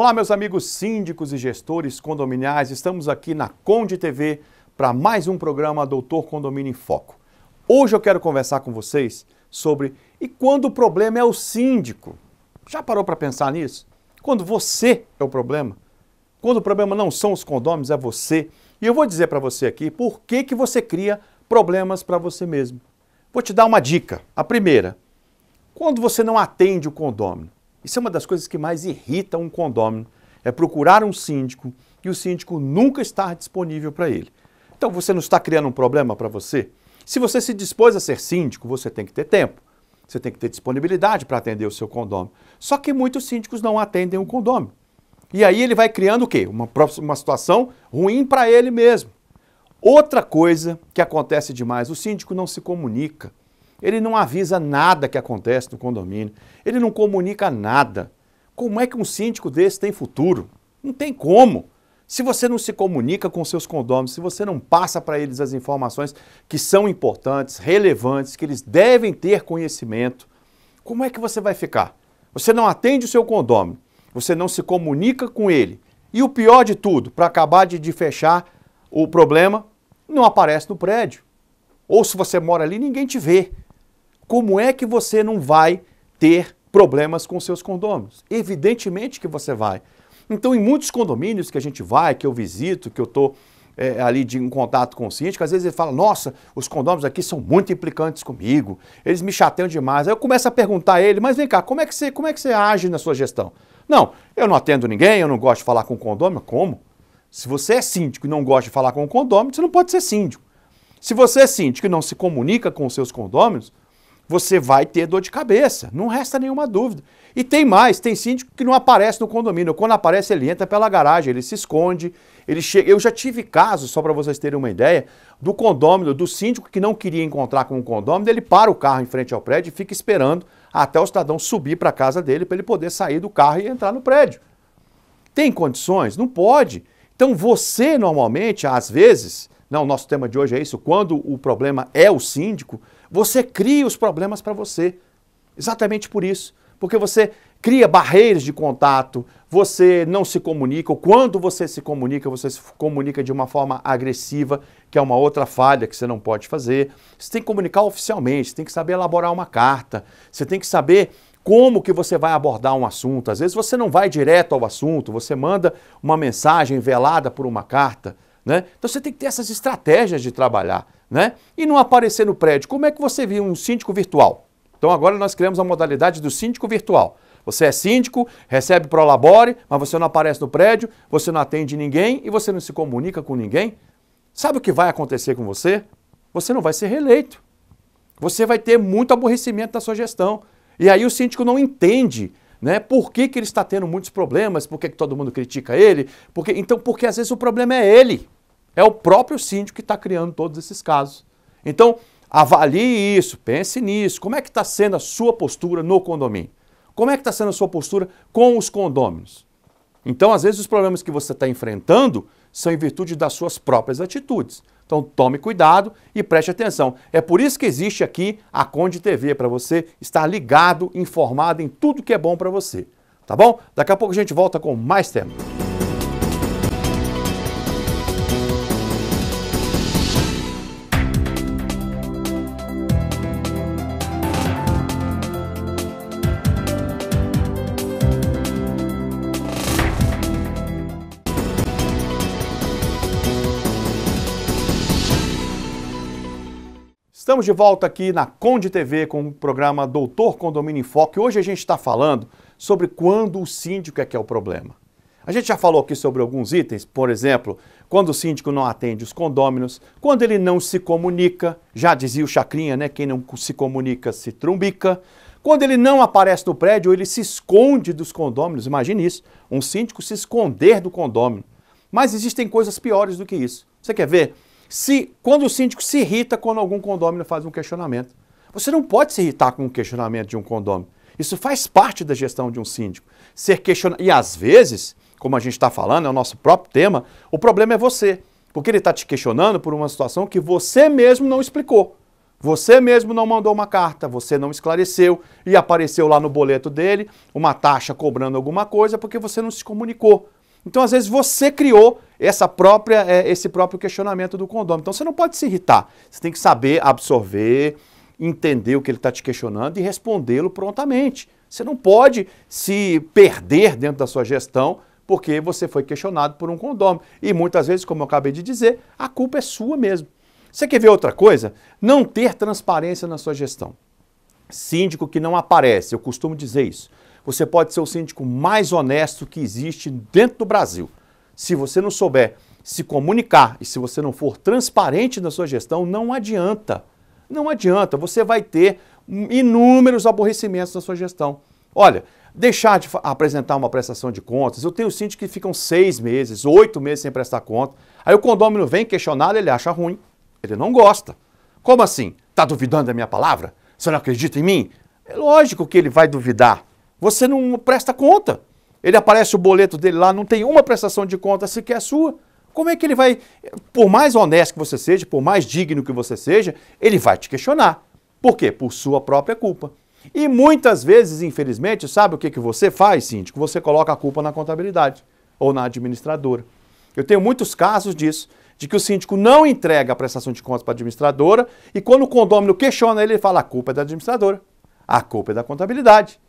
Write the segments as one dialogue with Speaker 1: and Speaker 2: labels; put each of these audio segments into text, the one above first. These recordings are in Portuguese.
Speaker 1: Olá, meus amigos síndicos e gestores condominiais, estamos aqui na Conde TV para mais um programa Doutor Condomínio em Foco. Hoje eu quero conversar com vocês sobre e quando o problema é o síndico. Já parou para pensar nisso? Quando você é o problema? Quando o problema não são os condomínios é você. E eu vou dizer para você aqui por que, que você cria problemas para você mesmo. Vou te dar uma dica. A primeira, quando você não atende o condômino, isso é uma das coisas que mais irrita um condômino, é procurar um síndico e o síndico nunca estar disponível para ele. Então você não está criando um problema para você? Se você se dispôs a ser síndico, você tem que ter tempo, você tem que ter disponibilidade para atender o seu condômino. Só que muitos síndicos não atendem o um condômino. E aí ele vai criando o quê? Uma, uma situação ruim para ele mesmo. Outra coisa que acontece demais, o síndico não se comunica ele não avisa nada que acontece no condomínio, ele não comunica nada. Como é que um síndico desse tem futuro? Não tem como. Se você não se comunica com seus condôminos, se você não passa para eles as informações que são importantes, relevantes, que eles devem ter conhecimento, como é que você vai ficar? Você não atende o seu condômino, você não se comunica com ele. E o pior de tudo, para acabar de, de fechar o problema, não aparece no prédio. Ou se você mora ali, ninguém te vê como é que você não vai ter problemas com seus condôminos? Evidentemente que você vai. Então, em muitos condomínios que a gente vai, que eu visito, que eu estou é, ali de um contato com o síndico, às vezes ele fala, nossa, os condôminos aqui são muito implicantes comigo, eles me chateiam demais. Aí eu começo a perguntar a ele, mas vem cá, como é que você, como é que você age na sua gestão? Não, eu não atendo ninguém, eu não gosto de falar com o condômino. Como? Se você é síndico e não gosta de falar com o condômino, você não pode ser síndico. Se você é síndico e não se comunica com os seus condôminos, você vai ter dor de cabeça, não resta nenhuma dúvida. E tem mais, tem síndico que não aparece no condomínio. Quando aparece, ele entra pela garagem, ele se esconde, ele chega. Eu já tive casos, só para vocês terem uma ideia, do condômino, do síndico que não queria encontrar com o condômino, ele para o carro em frente ao prédio e fica esperando até o cidadão subir para a casa dele para ele poder sair do carro e entrar no prédio. Tem condições? Não pode. Então você normalmente, às vezes, não, o nosso tema de hoje é isso, quando o problema é o síndico, você cria os problemas para você. Exatamente por isso. Porque você cria barreiras de contato, você não se comunica, ou quando você se comunica, você se comunica de uma forma agressiva, que é uma outra falha que você não pode fazer. Você tem que comunicar oficialmente, você tem que saber elaborar uma carta, você tem que saber como que você vai abordar um assunto. Às vezes você não vai direto ao assunto, você manda uma mensagem velada por uma carta. Né? Então você tem que ter essas estratégias de trabalhar. Né? E não aparecer no prédio. Como é que você vê um síndico virtual? Então agora nós criamos a modalidade do síndico virtual. Você é síndico, recebe prolabore, mas você não aparece no prédio, você não atende ninguém e você não se comunica com ninguém. Sabe o que vai acontecer com você? Você não vai ser reeleito. Você vai ter muito aborrecimento na sua gestão. E aí o síndico não entende né? Por que, que ele está tendo muitos problemas? Por que, que todo mundo critica ele? Porque, então, porque às vezes o problema é ele. É o próprio síndico que está criando todos esses casos. Então, avalie isso, pense nisso. Como é que está sendo a sua postura no condomínio? Como é que está sendo a sua postura com os condôminos? Então, às vezes, os problemas que você está enfrentando são em virtude das suas próprias atitudes. Então, tome cuidado e preste atenção. É por isso que existe aqui a Conde TV, para você estar ligado, informado em tudo que é bom para você. Tá bom? Daqui a pouco a gente volta com mais temas. Estamos de volta aqui na Conde TV com o programa Doutor Condomínio em Foco. Hoje a gente está falando sobre quando o síndico é que é o problema. A gente já falou aqui sobre alguns itens, por exemplo, quando o síndico não atende os condôminos, quando ele não se comunica, já dizia o Chacrinha, né? Quem não se comunica se trumbica. Quando ele não aparece no prédio, ele se esconde dos condôminos. Imagine isso, um síndico se esconder do condômino. Mas existem coisas piores do que isso. Você quer ver? se quando o síndico se irrita quando algum condômino faz um questionamento. Você não pode se irritar com o um questionamento de um condômino. Isso faz parte da gestão de um síndico. Ser questionado. E às vezes, como a gente está falando, é o nosso próprio tema, o problema é você. Porque ele está te questionando por uma situação que você mesmo não explicou. Você mesmo não mandou uma carta, você não esclareceu e apareceu lá no boleto dele uma taxa cobrando alguma coisa porque você não se comunicou. Então, às vezes, você criou essa própria, é, esse próprio questionamento do condomínio. Então, você não pode se irritar. Você tem que saber absorver, entender o que ele está te questionando e respondê-lo prontamente. Você não pode se perder dentro da sua gestão porque você foi questionado por um condomínio. E muitas vezes, como eu acabei de dizer, a culpa é sua mesmo. Você quer ver outra coisa? Não ter transparência na sua gestão. Síndico que não aparece, eu costumo dizer isso. Você pode ser o síndico mais honesto que existe dentro do Brasil. Se você não souber se comunicar e se você não for transparente na sua gestão, não adianta. Não adianta, você vai ter inúmeros aborrecimentos na sua gestão. Olha, deixar de apresentar uma prestação de contas, eu tenho síndicos que ficam seis meses, oito meses sem prestar conta. Aí o condômino vem questionar, ele acha ruim, ele não gosta. Como assim? Está duvidando da minha palavra? Você não acredita em mim? É lógico que ele vai duvidar. Você não presta conta. Ele aparece o boleto dele lá, não tem uma prestação de conta sequer sua. Como é que ele vai, por mais honesto que você seja, por mais digno que você seja, ele vai te questionar. Por quê? Por sua própria culpa. E muitas vezes, infelizmente, sabe o que, que você faz, síndico? Você coloca a culpa na contabilidade ou na administradora. Eu tenho muitos casos disso, de que o síndico não entrega a prestação de contas para a administradora e quando o condômino questiona ele, ele fala a culpa é da administradora, a culpa é da contabilidade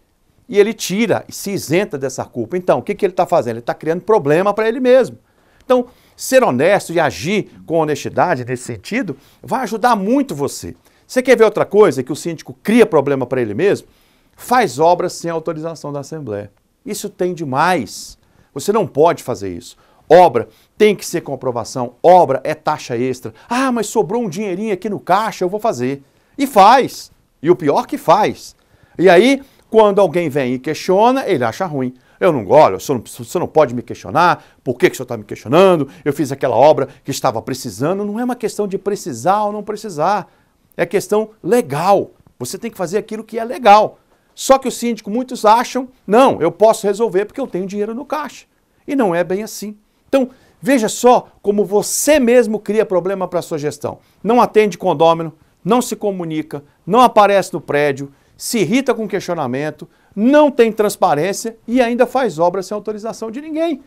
Speaker 1: e ele tira, se isenta dessa culpa. Então, o que, que ele está fazendo? Ele está criando problema para ele mesmo. Então, ser honesto e agir com honestidade nesse sentido vai ajudar muito você. Você quer ver outra coisa que o síndico cria problema para ele mesmo? Faz obras sem autorização da Assembleia. Isso tem demais. Você não pode fazer isso. Obra tem que ser comprovação, obra é taxa extra. Ah, mas sobrou um dinheirinho aqui no caixa, eu vou fazer. E faz. E o pior que faz. E aí quando alguém vem e questiona, ele acha ruim. Eu não olho, você não, você não pode me questionar, por que, que o senhor está me questionando? Eu fiz aquela obra que estava precisando. Não é uma questão de precisar ou não precisar, é questão legal. Você tem que fazer aquilo que é legal. Só que o síndico, muitos acham, não, eu posso resolver porque eu tenho dinheiro no caixa. E não é bem assim. Então, veja só como você mesmo cria problema para a sua gestão. Não atende condômino, não se comunica, não aparece no prédio, se irrita com questionamento, não tem transparência e ainda faz obra sem autorização de ninguém.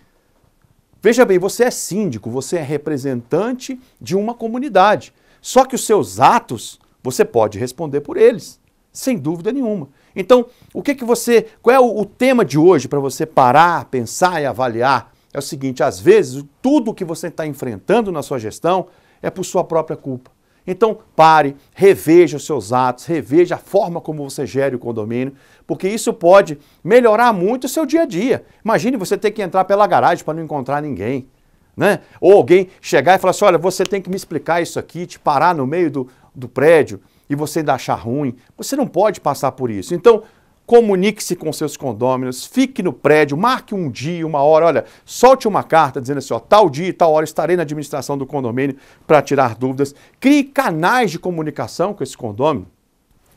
Speaker 1: Veja bem, você é síndico, você é representante de uma comunidade. Só que os seus atos, você pode responder por eles, sem dúvida nenhuma. Então, o que que você, qual é o, o tema de hoje para você parar, pensar e avaliar? É o seguinte, às vezes, tudo que você está enfrentando na sua gestão é por sua própria culpa. Então, pare, reveja os seus atos, reveja a forma como você gere o condomínio, porque isso pode melhorar muito o seu dia a dia. Imagine você ter que entrar pela garagem para não encontrar ninguém. Né? Ou alguém chegar e falar assim: olha, você tem que me explicar isso aqui, te parar no meio do, do prédio e você ainda achar ruim. Você não pode passar por isso. Então, comunique-se com seus condôminos, fique no prédio, marque um dia, uma hora, olha, solte uma carta dizendo assim, ó, tal dia e tal hora estarei na administração do condomínio para tirar dúvidas. Crie canais de comunicação com esse condomínio.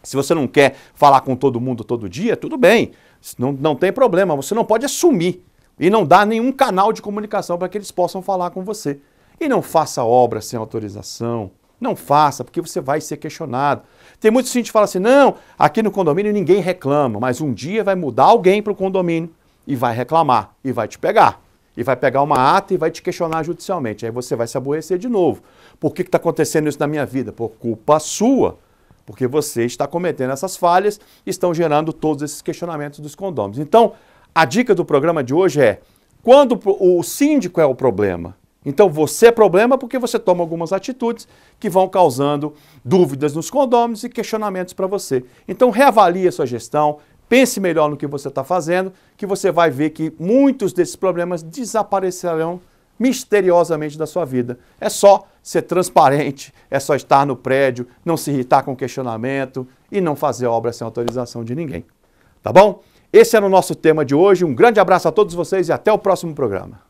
Speaker 1: Se você não quer falar com todo mundo todo dia, tudo bem, não, não tem problema, você não pode assumir e não dar nenhum canal de comunicação para que eles possam falar com você. E não faça obra sem autorização, não faça, porque você vai ser questionado. Tem muitos gente que fala assim: não, aqui no condomínio ninguém reclama, mas um dia vai mudar alguém para o condomínio e vai reclamar e vai te pegar. E vai pegar uma ata e vai te questionar judicialmente. Aí você vai se aborrecer de novo. Por que está acontecendo isso na minha vida? Por culpa sua. Porque você está cometendo essas falhas e estão gerando todos esses questionamentos dos condomínios. Então, a dica do programa de hoje é: quando o síndico é o problema, então você é problema porque você toma algumas atitudes que vão causando dúvidas nos condôminos e questionamentos para você. Então reavalie a sua gestão, pense melhor no que você está fazendo, que você vai ver que muitos desses problemas desaparecerão misteriosamente da sua vida. É só ser transparente, é só estar no prédio, não se irritar com questionamento e não fazer obra sem autorização de ninguém. Tá bom? Esse era o nosso tema de hoje. Um grande abraço a todos vocês e até o próximo programa.